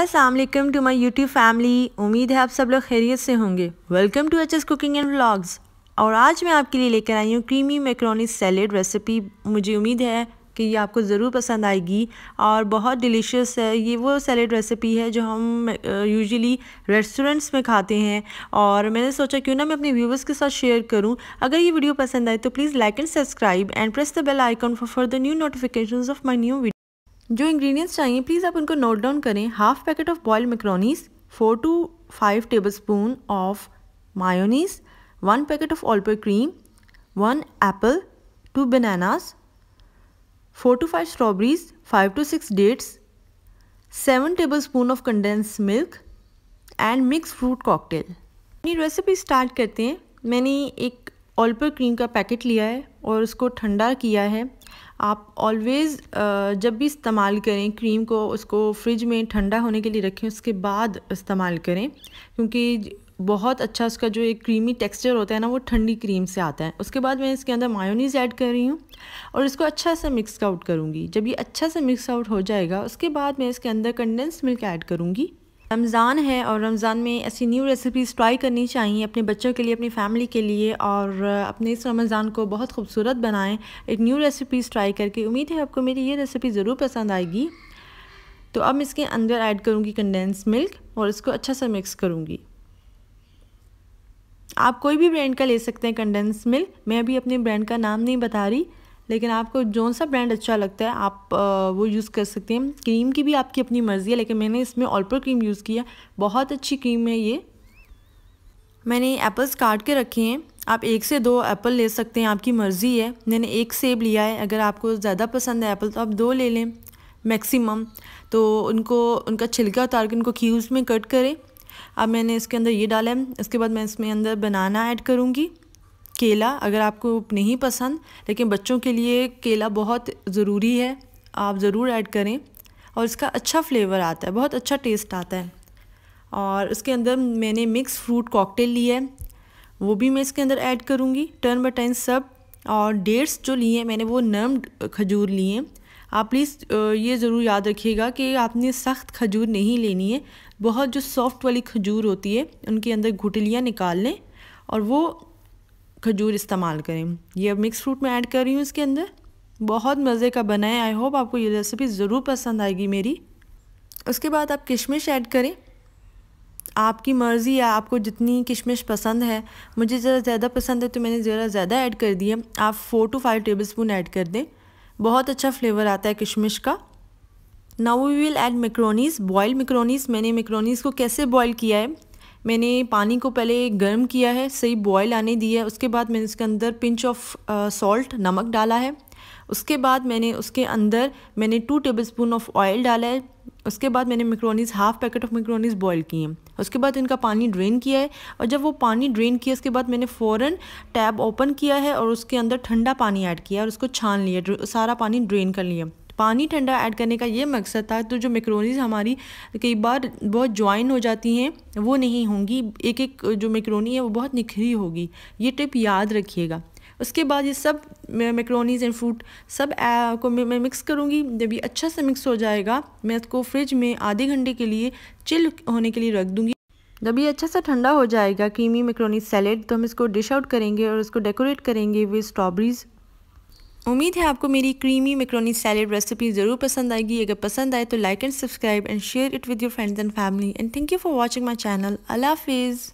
Aslam to my YouTube family उम्मीद है आप सब लोग खैरियत से होंगे welcome to H S cooking and vlogs और आज मैं आपके लिए लेकर आई हूँ क्रीमी मैक्रोनी सैलेड रेसिपी मुझे उम्मीद है कि ये आपको ज़रूर पसंद आएगी और बहुत डिलीशियस है ये वो सैलड रेसिपी है जो हम यूजुअली रेस्टोरेंट्स में खाते हैं और मैंने सोचा क्यों ना मैं अपने व्यूवर्स के साथ शेयर करूं अगर ये वीडियो पसंद आए तो please like and subscribe and press the bell icon for for the new notification of my new जो इंग्रेडिएंट्स चाहिए प्लीज़ आप उनको नोट डाउन करें half packet of boil macaronis four to five tablespoon of mayonnaise one packet of Olper's cream one apple two bananas four to five strawberries five to six dates seven tablespoon of condense milk and mix fruit cocktail अपनी recipe start करते हैं मैंने एक ऑल्पर cream का packet लिया है और उसको ठंडा किया है आप ऑलवेज़ uh, जब भी इस्तेमाल करें क्रीम को उसको फ्रिज में ठंडा होने के लिए रखें उसके बाद इस्तेमाल करें क्योंकि बहुत अच्छा उसका जो एक क्रीमी टेक्सचर होता है ना वो ठंडी क्रीम से आता है उसके बाद मैं इसके अंदर मायोनीज़ ऐड कर रही हूँ और इसको अच्छा से मिक्स आउट करूँगी जब ये अच्छा से मिक्स आउट हो जाएगा उसके बाद मैं इसके अंदर कंडेंस मिल्क ऐड करूँगी रमज़ान है और रमज़ान में ऐसी न्यू रेसिपीज़ ट्राई करनी चाहिए अपने बच्चों के लिए अपनी फैमिली के लिए और अपने इस रमज़ान को बहुत खूबसूरत बनाएं एक न्यू रेसिपीज़ ट्राई करके उम्मीद है आपको मेरी ये रेसिपी ज़रूर पसंद आएगी तो अब मैं इसके अंदर ऐड करूँगी कंडेंस मिल्क और इसको अच्छा सा मिक्स करूँगी आप कोई भी ब्रांड का ले सकते हैं कंडेंस मिल्क मैं अभी अपने ब्रांड का नाम नहीं बता रही लेकिन आपको जौन सा ब्रांड अच्छा लगता है आप वो यूज़ कर सकते हैं क्रीम की भी आपकी अपनी मर्ज़ी है लेकिन मैंने इसमें ऑल्पर क्रीम यूज़ किया बहुत अच्छी क्रीम है ये मैंने एप्पल्स काट के रखे हैं आप एक से दो एप्पल ले सकते हैं आपकी मर्ज़ी है मैंने एक सेब लिया है अगर आपको ज़्यादा पसंद है एप्पल तो आप दो ले लें मैक्सिमम तो उनको उनका छिलका उतार के उनको क्यूज़ में कट करें अब मैंने इसके अंदर ये डाला है इसके बाद मैं इसमें अंदर बनाना ऐड करूँगी केला अगर आपको नहीं पसंद लेकिन बच्चों के लिए केला बहुत ज़रूरी है आप ज़रूर ऐड करें और इसका अच्छा फ्लेवर आता है बहुत अच्छा टेस्ट आता है और इसके अंदर मैंने मिक्स फ्रूट कॉकटेल लिया है वो भी मैं इसके अंदर ऐड करूँगी टर्न बटन सब और डेट्स जो लिए हैं मैंने वो नर्म खजूर लिए हैं आप प्लीज़ ये ज़रूर याद रखिएगा कि आपने सख्त खजूर नहीं लेनी है बहुत जो सॉफ्ट वाली खजूर होती है उनके अंदर घुटलियाँ निकाल लें और वो खजूर इस्तेमाल करें ये अब मिक्स फ्रूट में ऐड कर रही हूँ इसके अंदर बहुत मज़े का बनाए आई होप आपको ये रेसिपी ज़रूर पसंद आएगी मेरी उसके बाद आप किशमिश ऐड करें आपकी मर्ज़ी या आपको जितनी किशमिश पसंद है मुझे ज़रा ज़्यादा पसंद है तो मैंने ज़रा ज़्यादा ऐड कर दिया आप four to five tablespoon add कर दें बहुत अच्छा फ्लेवर आता है किशमिश का now we will add macaronis boil macaronis मैंने मैक्रोनीस को कैसे बॉयल किया है मैंने पानी को पहले गर्म किया है सही बॉयल आने दिया है उसके बाद मैंने उसके अंदर पिंच ऑफ सॉल्ट नमक डाला है उसके बाद मैंने उसके अंदर मैंने two tablespoon of oil डाला है उसके बाद मैंने macaronis half packet of macaronis boil किए हैं उसके बाद इनका पानी ड्रेन किया है और जब वो पानी ड्रेन किया उसके बाद मैंने फ़ौर टैब ओपन किया है और उसके अंदर ठंडा पानी ऐड किया और उसको छान लिया सारा पानी ड्रेन कर लिया पानी ठंडा ऐड करने का ये मकसद था तो जो मेकरोनीज़ हमारी कई बार बहुत ज्वाइन हो जाती हैं वो नहीं होंगी एक एक जो मेकरोनी है वो बहुत निखरी होगी ये टिप याद रखिएगा उसके बाद ये सब मेकरोनीज एंड फ्रूट सब को मैं, मिक्स करूँगी जब ये अच्छा से मिक्स हो जाएगा मैं इसको फ्रिज में आधे घंटे के लिए चिल होने के लिए रख दूँगी जब ये अच्छा सा ठंडा हो जाएगा क्रीमी मेकरोनी सैलेड तो हम इसको डिश आउट करेंगे और इसको डेकोरेट करेंगे विद स्ट्रॉबेरीज उम्मीद है आपको मेरी क्रीमी मेकरोनी सैलड रेसिपी ज़रूर पसंद आएगी अगर पसंद आए तो like and subscribe and share it with your friends and family and thank you for watching my channel अला हाफिज़